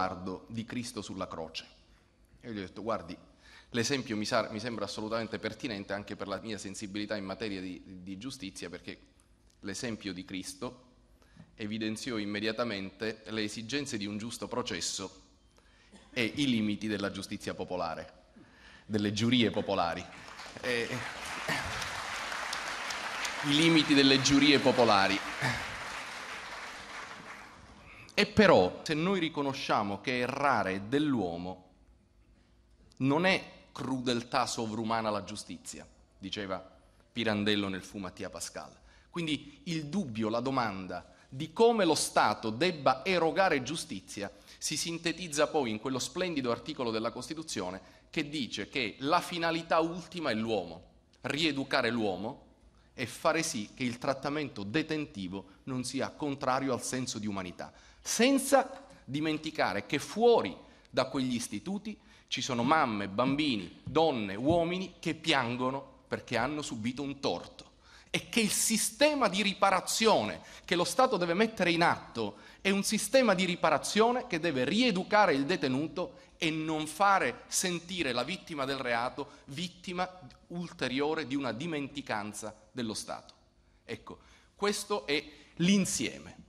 sguardo di Cristo sulla croce. E gli ho detto, guardi, l'esempio mi, sa- mi, sembra assolutamente pertinente anche per la mia sensibilità in materia di, di giustizia, perché l'esempio di Cristo evidenziò immediatamente le esigenze di un giusto processo e i limiti della giustizia popolare, delle giurie popolari. E... I limiti delle giurie popolari. E però, se noi riconosciamo che errare è dell'uomo, non è crudeltà sovrumana la giustizia, diceva Pirandello nel Fu Mattia Pascal. Quindi il dubbio, la domanda di come lo Stato debba erogare giustizia si sintetizza poi in quello splendido articolo della Costituzione che dice che la finalità ultima è l'uomo, rieducare l'uomo e fare sì che il trattamento detentivo non sia contrario al senso di umanità, senza dimenticare che fuori da quegli istituti ci sono mamme, bambini, donne, uomini che piangono perché hanno subito un torto è che il sistema di riparazione che lo Stato deve mettere in atto è un sistema di riparazione che deve rieducare il detenuto e non fare sentire la vittima del reato vittima ulteriore di una dimenticanza dello Stato. Ecco, questo è l'insieme.